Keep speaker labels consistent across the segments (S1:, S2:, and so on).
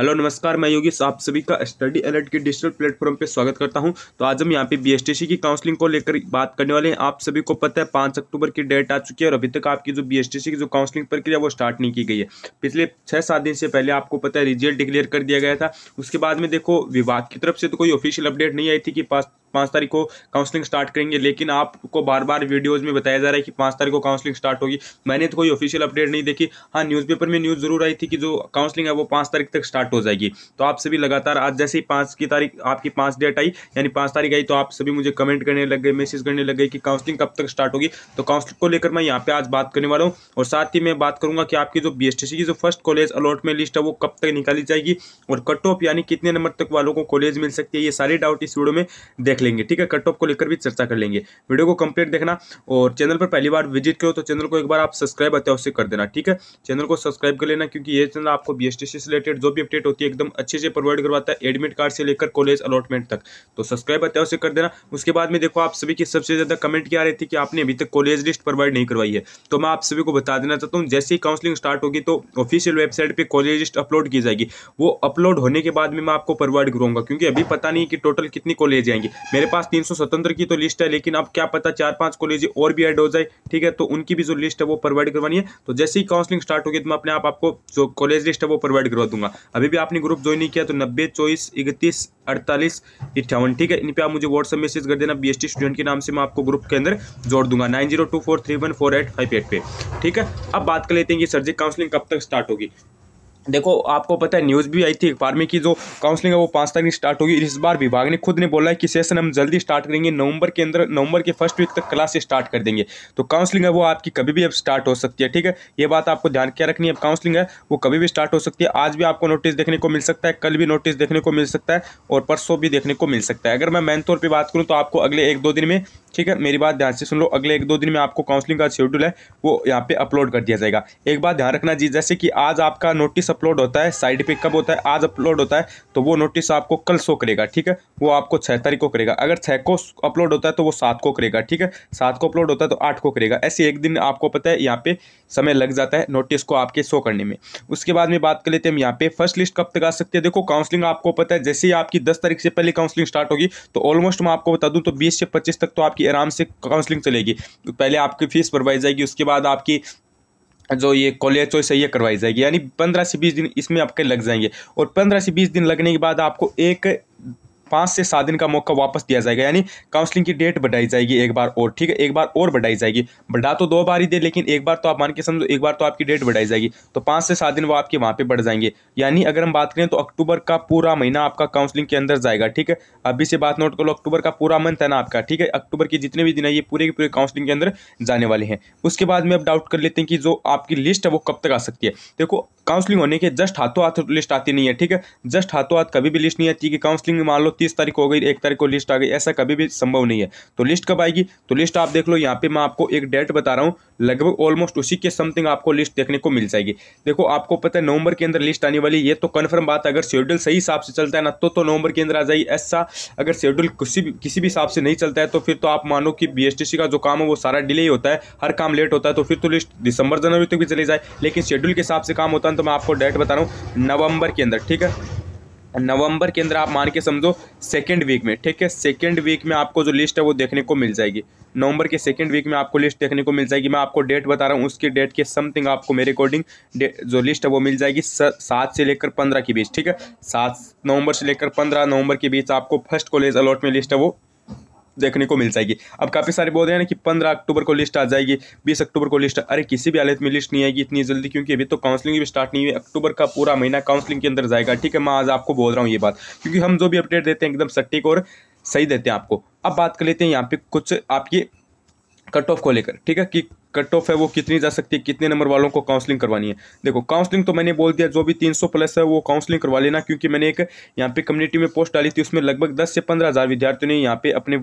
S1: hello नमस्कार मैं योगेश आप सभी का स्टडी अलर्ट के डिजिटल प्लेटफॉर्म पे स्वागत करता हूं तो आज हम यहां पे बीएसटीसी की काउंसलिंग को लेकर बात करने वाले हैं आप सभी को पता है पाँच अक्टूबर की डेट आ चुकी है और अभी तक आपकी जो बीएसटीसी की जो काउंसलिंग प्रक्रिया वो स्टार्ट नहीं की गई है पिछले छः सात दिन से पहले आपको पता है रिजल्ट डिक्लेयर कर दिया गया था उसके बाद में देखो विभाग की तरफ से तो कोई ऑफिशियल अपडेट नहीं आई थी कि पाँच पाँच तारीख को काउंसलिंग स्टार्ट करेंगे लेकिन आपको बार बार वीडियोज़ में बताया जा रहा है कि पाँच तारीख को काउंसलिंग स्टार्ट होगी मैंने तो कोई ऑफिशियल अपडेट नहीं देखी हाँ न्यूज़पेपर में न्यूज़ जरूर आई थी कि जो काउंसलिंग है वो पाँच तारीख तक स्टार्ट स्टार्ट हो जाएगी तो आप सभी लगातार आज जैसे ही पाँच की तारीख आपकी पाँच डेट आई यानी पाँच तारीख आई तो आप सभी मुझे कमेंट करने लग गए मैसेज करने लग गए कि काउंसलिंग कब तक स्टार्ट होगी तो काउंसलिंग को लेकर मैं यहाँ पर आज बात करने वाला हूँ और साथ ही मैं बात करूँगा कि आपकी जो बी की जो फर्स्ट कॉलेज अलॉटमेंट लिस्ट है वो कब तक निकाली जाएगी और कट ऑफ यानी कितने नंबर तक वालों को कॉलेज मिल सकती है ये सारे डाउट इस वीडियो में देख लेंगे ठीक है कट ऑफ को लेकर भी चर्चा कर लेंगे वीडियो को कंप्लीट देखना और चैनल पर पहली बार विजिट करो तो चैनल को एक बार आप सब्सक्राइब अत्यावश्यक कर देना ठीक है चैनल को सब्सक्राइब कर लेना क्योंकि ये चैनल आपको बी से रिलेटेड जो भी अपडेट सर्टिफिकेट होती है एकदम अच्छे से प्रोवाइड करवाता है एडमिट कार्ड से लेकर कॉलेज अलॉटमेंट तक तो सब्सक्राइब बताया उसे कर देना उसके बाद में देखो आप सभी की सबसे ज़्यादा कमेंट क्या रही थी कि आपने अभी तक कॉलेज लिस्ट प्रोवाइड नहीं करवाई है तो मैं आप सभी को बता देना चाहता हूँ जैसे ही काउंसलिंग स्टार्ट होगी तो ऑफिशियल वेबसाइट पर कॉलेज लिस्ट अपलोड की जाएगी वो अपलोड होने के बाद में मैं आपको प्रोवाइड करूँगा क्योंकि अभी पता नहीं कि टोटल कितनी कॉलेज आएंगी मेरे पास तीन की तो लिस्ट है लेकिन अब क्या पता चार पाँच कॉलेज और भी एड हो जाए ठीक है तो उनकी भी जो लिस्ट है वो प्रोवाइड करवानी है तो जैसे ही काउंसलिंग स्टार्ट होगी तो मैं अपने आप आपको जो कॉलेज लिस्ट है वो प्रोवाइड करवा दूंगा अभी अभी भी आपने ग्रुप ज्वाइन नहीं किया तो नब्बे चौबीस इकतीस अड़तालीस इक्यावन ठीक है इन पे आप मुझे व्हाट्सअप मैसेज कर देना बी एस स्टूडेंट के नाम से मैं आपको ग्रुप के अंदर जोड़ दूंगा nine zero two four three one four eight five eight पे ठीक है अब बात कर लेते हैं कि सर्जिक काउंसलिंग कब तक स्टार्ट होगी देखो आपको पता है न्यूज़ भी आई थी फार्मी की जो काउंसलिंग है वो पाँच तारीख स्टार्ट होगी इस बार विभाग ने खुद ने बोला है कि सेशन हम जल्दी स्टार्ट करेंगे नवंबर के अंदर नवंबर के फर्स्ट वीक तक क्लास स्टार्ट कर देंगे तो काउंसलिंग है वो आपकी कभी भी अब स्टार्ट हो सकती है ठीक है ये बात आपको ध्यान क्या रखनी है अब काउंसलिंग है वो कभी भी स्टार्ट हो सकती है आज भी आपको नोटिस देखने को मिल सकता है कल भी नोटिस देखने को मिल सकता है और परसों भी देखने को मिल सकता है अगर मैं मैन तौर पर बात करूँ तो आपको अगले एक दो दिन में ठीक है मेरी बात ध्यान से सुन लो अगले एक दो दिन में आपको काउंसलिंग का शेड्यूल है वो यहाँ पे अपलोड कर दिया जाएगा एक बात ध्यान रखना जी जैसे कि आज आपका नोटिस अपलोड होता है साइड पे कब होता है आज अपलोड होता है तो वो नोटिस आपको कल शो करेगा ठीक है वो आपको छः तारीख को करेगा अगर छः को अपलोड होता है तो वो सात को करेगा ठीक है सात को अपलोड होता है तो आठ को करेगा ऐसे एक दिन आपको पता है यहाँ पे समय लग जाता है नोटिस को आपके शो करने में उसके बाद में बात कर लेते हैं हम यहाँ पे फर्स्ट लिस्ट कब तक आ सकती है देखो काउंसलिंग आपको पता है जैसे ही आपकी दस तारीख से पहले काउंसलिंग स्टार्ट होगी तो ऑलमोस्ट मैं आपको बता दूँ तो बीस से पच्चीस तक तो आपकी आपकी आराम से काउंसलिंग चलेगी तो तो पहले आपकी फ़ीस भरवाई जाएगी उसके बाद आपकी जो ये कॉलेज चॉइस है ये करवाई जाएगी यानी पंद्रह से बीस दिन इसमें आपके लग जाएंगे और पंद्रह से बीस दिन लगने के बाद आपको एक पाँच से सात दिन का मौका वापस दिया जाएगा यानी काउंसलिंग की डेट बढ़ाई जाएगी एक बार और ठीक है एक बार और बढ़ाई जाएगी बढ़ा तो दो बार ही दे लेकिन एक बार तो आप मान के समझो एक बार तो आपकी डेट बढ़ाई जाएगी तो पाँच से सात दिन वो आपके वहाँ पर बढ़ जाएंगे यानी अगर हम बात करें तो अक्टूबर का पूरा महीना आपका काउंसलिंग के अंदर जाएगा ठीक है अभी से बात नोट कर लो अक्टूबर का पूरा मंथ है ना आपका ठीक है अक्टूबर के जितने भी दिन है ये पूरे के पूरे काउंसलिंग के अंदर जाने वाले हैं उसके बाद में अब डाउट कर लेते हैं कि जो आपकी लिस्ट है वो कब तक आ सकती है देखो काउंसलिंग होने के जस्ट हाथों हाथ लिस्ट आती नहीं है ठीक है जस्ट हाथों हाथ कभी भी लिस्ट नहीं आती कि काउंसलिंग में मान लो तीस तारीख हो गई एक तारीख को लिस्ट आ गई ऐसा कभी भी संभव नहीं है तो लिस्ट कब आएगी तो लिस्ट आप देख लो यहाँ पे मैं आपको एक डेट बता रहा हूँ लगभग ऑलमोस्ट उसी के समथिंग आपको लिस्ट देखने को मिल जाएगी देखो आपको पता है नवंबर के अंदर लिस्ट आने वाली ये तो कन्फर्म बात अगर शेड्यूल सही हिसाब से चलता है ना तो तो नवंबर के अंदर आ जाएगी ऐसा अगर शेड्यूल किसी भी किसी भी हिसाब से नहीं चलता है तो फिर तो आप मानो कि बी का जो काम है वो सारा डिले होता है हर काम लेट होता है तो फिर तो लिस्ट दिसंबर जनवरी तक भी चले जाए लेकिन शेड्यूल के हिसाब से काम होता है तो मैं आपको डायरेक्ट बता रहा हूँ नवंबर के अंदर ठीक है नवंबर के अंदर आप मान के समझो सेकेंड वीक में ठीक है सेकेंड वीक में आपको जो लिस्ट है वो देखने को मिल जाएगी नवंबर के सेकेंड वीक में आपको लिस्ट देखने को मिल जाएगी मैं आपको डेट बता रहा हूँ उसके डेट के समथिंग आपको मेरे अकॉर्डिंग जो लिस्ट है वो मिल जाएगी सात से लेकर पंद्रह के बीच ठीक है सात नवंबर से लेकर पंद्रह नवंबर के बीच आपको फर्स्ट कॉलेज अलॉट में लिस्ट है वो देखने को मिल जाएगी अब काफ़ी सारे बोल रहे हैं ना कि पंद्रह अक्टूबर को लिस्ट आ जाएगी बीस अक्टूबर को लिस्ट अरे किसी भी हालत में लिस्ट नहीं आएगी इतनी जल्दी क्योंकि अभी तो काउंसलिंग भी स्टार्ट नहीं हुई अक्टूबर का पूरा महीना काउंसलिंग के अंदर जाएगा ठीक है मैं आज आपको बोल रहा हूँ ये बात क्योंकि हम जो भी अपडेट देते हैं एकदम सटीक और सही देते हैं आपको अब बात कर लेते हैं यहाँ पे कुछ आपकी कट ऑफ को लेकर ठीक है कि कट ऑफ है वो कितनी जा सकती है कितने नंबर वालों को काउंसलिंग करवानी है देखो काउंसलिंग तो मैंने बोल दिया जो भी 300 प्लस है वो काउंसलिंग करवा लेना क्योंकि मैंने एक यहाँ पे कम्युनिटी में पोस्ट डाली थी उसमें लगभग 10 से पंद्रह हज़ार विद्यार्थियों ने यहाँ पे अपने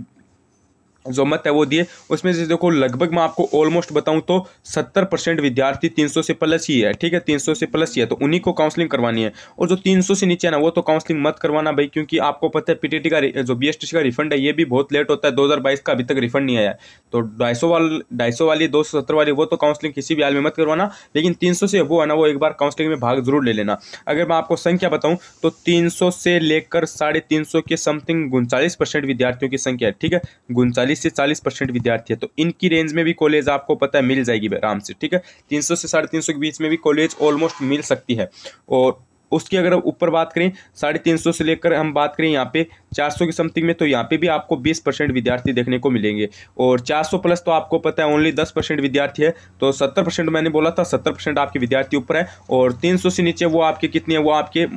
S1: जोमत है वो दिए उसमें से देखो लगभग मैं आपको ऑलमोस्ट बताऊं तो 70 परसेंट विद्यार्थी 300 से प्लस ही है ठीक है 300 से प्लस ही है तो उन्हीं को काउंसलिंग करवानी है और जो 300 से नीचे है ना वो तो काउंसलिंग मत करवाना भाई क्योंकि आपको पता है पीटीटी का जो बीएसटीसी का रिफंड है ये भी बहुत लेट होता है दो का अभी तक रिफंड नहीं आया तो ढाई सौ वाल ढाई वाली दो वाली वो तो काउंसलिंग किसी भी हाल में मत करवाना लेकिन तीन से वो है ना वो एक बार काउंसलिंग में भाग जरूर ले लेना अगर मैं आपको संख्या बताऊँ तो तीन से लेकर साढ़े के समथिंग उनचालीस विद्यार्थियों की संख्या है ठीक है उनचालीस चालीस से चालीस परसेंट विद्यार्थी है तो इनकी रेंज में भी कॉलेज आपको पता है मिल जाएगी आराम से ठीक है तीन सौ से साढ़े तीन सौ के बीच में भी कॉलेज ऑलमोस्ट मिल सकती है और उसकी अगर ऊपर बात करें साढ़े तीन सौ से लेकर हम बात करें यहाँ पे चार सौ की समथिंग में तो यहाँ पे भी आपको बीस परसेंट विद्यार्थी देखने को मिलेंगे और चार सौ प्लस तो आपको पता है ओनली दस परसेंट विद्यार्थी है तो सत्तर परसेंट मैंने बोला था सत्तर परसेंट आपके विद्यार्थी ऊपर है और तीन सौ से नीचे वो आपके कितने हैं वो आपके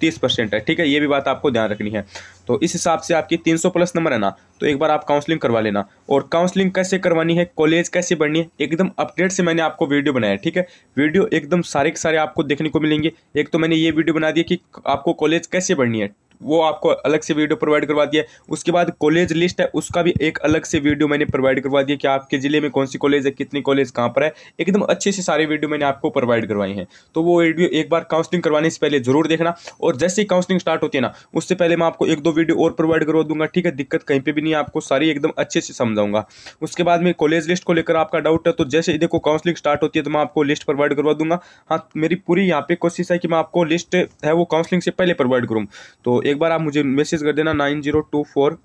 S1: तीस परसेंट है ठीक है ये भी बात आपको ध्यान रखनी है तो इस हिसाब से आपकी तीन सौ प्लस नंबर है ना तो एक बार आप काउंसलिंग करवा लेना और काउंसलिंग कैसे करवानी है कॉलेज कैसे बढ़नी है एकदम अपडेट से मैंने आपको वीडियो बनाया है ठीक है वीडियो एकदम सारे के सारे आपको देखने को मिलेंगे एक तो मैंने ये वीडियो बना दिया कि आपको कॉलेज कैसे बढ़नी है वो आपको अलग से वीडियो प्रोवाइड करवा दिया है उसके बाद कॉलेज लिस्ट है उसका भी एक अलग से वीडियो मैंने प्रोवाइड करवा दिया कि आपके ज़िले में कौन सी कॉलेज है कितनी कॉलेज कहाँ पर है एकदम अच्छे से सारे वीडियो मैंने आपको प्रोवाइड करवाई हैं तो वो वीडियो एक बार काउंसलिंग करवाने से पहले ज़रूर देखना और जैसे ही काउंसलिंग स्टार्ट होती है ना उससे पहले मैं आपको एक दो वीडियो और प्रोवाइड करवा दूंगा ठीक है दिक्कत कहीं पर भी नहीं आपको सारी एकदम अच्छे से समझाऊंगा उसके बाद में कॉलेज लिस्ट को लेकर आपका डाउट है तो जैसे ही देखो काउंसलिंग स्टार्ट होती है तो मैं आपको लिस्ट प्रोवाइड करवा दूंगा हाँ मेरी पूरी यहाँ पे कोशिश है कि मैं आपको लिस्ट है वो काउंसलिंग से पहले प्रोवाइड करूँ तो एक बार आप मुझे मैसेज कर देना nine zero two four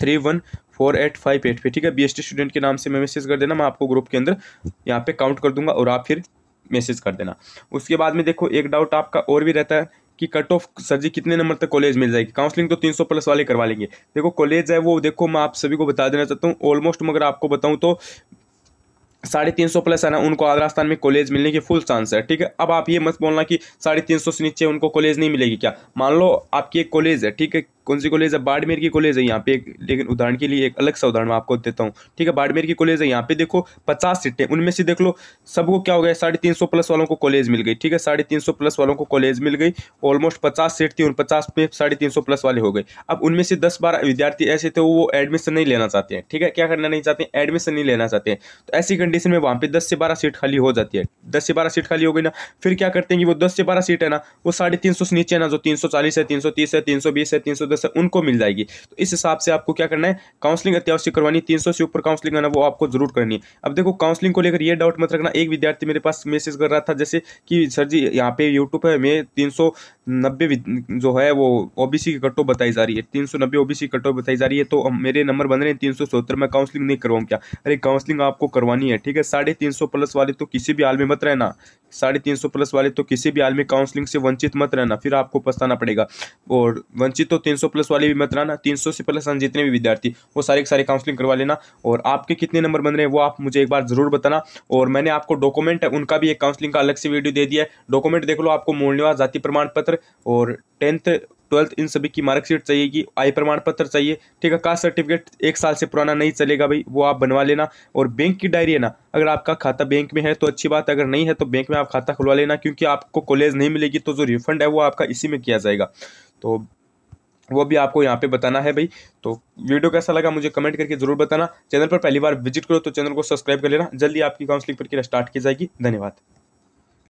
S1: three one four eight five eight पे ठीक है बी एस टी स्टूडेंट के नाम से मैं मैसेज कर देना मैं आपको ग्रुप के अंदर यहाँ पे काउंट कर दूंगा और आप फिर मैसेज कर देना उसके बाद में देखो एक डाउट आपका और भी रहता है कि कट ऑफ सर जी कितने नंबर तक कॉलेज मिल जाएगी काउंसलिंग तो 300 प्लस वाले करवा लेंगे देखो कॉलेज है वो देखो मैं आप सभी को बता देना चाहता हूँ ऑलमोस्ट मगर आपको बताऊँ तो साढ़े तीन सौ प्लस है ना उनको आगरा स्थान में कॉलेज मिलने की फुल चांस है ठीक है अब आप ये मत बोलना कि साढ़े तीन सौ से नीचे उनको कॉलेज नहीं मिलेगी क्या मान लो आपकी एक कॉलेज है ठीक है कौन सी कॉलेज है बाड़मेर की कॉलेज है यहाँ पे एक लेकिन उदाहरण के लिए एक अलग सा उदाहरण मैं आपको देता हूँ ठीक है बाड़मेर की कॉलेज है यहाँ पे देखो पचास सीटें उनमें से देख लो सबको क्या हो गया साढ़े तीन सौ प्लस वालों को कॉलेज मिल गई ठीक है साढ़े तीन सौ प्लस वालों को कॉलेज मिल गई ऑलमोस्ट पचास सीट थी उन पचास में साढ़े तीन सौ प्लस वाले हो गए अब उनमें से दस बारह विद्यार्थी ऐसे थे वो एडमिशन नहीं लेना चाहते हैं ठीक है क्या करना नहीं चाहते एडमिशन नहीं लेना चाहते हैं तो ऐसी कंडीशन में वहाँ पे दस से बारह सीट खाली हो जाती है दस से बारह सीट खाली हो गई ना फिर क्या करते हैं कि वो दस से बारह सीट है ना वो साढ़े तीन सौ नीचे ना जो तीन सौ चालीस है तीन सौ तीस है तीन सौ बीस है तीन सौ दस है उनको मिल जाएगी तो इस हिसाब से आपको क्या करना है काउंसलिंग अत्यावश्यक करवानी तीन सौ से ऊपर काउंसलिंग है ना वो आपको जरूर करनी है अब देखो काउंसलिंग को लेकर यह डाउट मत रखना एक विद्यार्थी मेरे पास मैसेज कर रहा था जैसे कि सर जी यहाँ पे यूट्यूब है मैं तीन सौ नब्बे जो है वो ओबीसी की कटो बताई जा रही है तीन सौ नब्बे ओबीसी कट ऑफ बताई जा रही है तो मेरे नंबर बन रहे हैं तीन सौ सत्तर मैं काउंसलिंग नहीं करवाऊँ क्या अरे काउंसलिंग आपको करवानी है ठीक है साढ़े तीन सौ प्लस वाले तो किसी भी हाल में मत रहना साढ़े तीन सौ प्लस वाले तो किसी भी हाल में काउंसलिंग से वंचित मत रहना फिर आपको पछताना पड़ेगा और वंचित तो तीन सौ प्लस वाले भी मत रहना तीन सौ से प्लस जितने भी विद्यार्थी वो सारे के सारे काउंसलिंग करवा लेना और आपके कितने नंबर बन रहे हैं वो आप मुझे एक बार ज़रूर बताना और मैंने आपको डॉक्यूमेंट है उनका भी एक काउंसलिंग का अलग से वीडियो दे दिया है डॉक्यूमेंट देख लो आपको मूल्यवाद जाति प्रमाण पत्र और टेंथ ट्वेल्थ इन सभी की मार्कशीट चाहिए कि आय प्रमाण पत्र चाहिए ठीक है कास्ट सर्टिफिकेट एक साल से पुराना नहीं चलेगा भाई वो आप बनवा लेना और बैंक की डायरी है ना अगर आपका खाता बैंक में है तो अच्छी बात अगर नहीं है तो बैंक में आप खाता खुलवा लेना क्योंकि आपको कॉलेज नहीं मिलेगी तो जो रिफंड है वो आपका इसी में किया जाएगा तो वो भी आपको यहाँ पे बताना है भाई तो वीडियो कैसा लगा मुझे कमेंट करके जरूर बताना चैनल पर पहली बार विजिट करो तो चैनल को सब्सक्राइब कर लेना जल्दी आपकी काउंसलिंग प्रक्रिया स्टार्ट की जाएगी धन्यवाद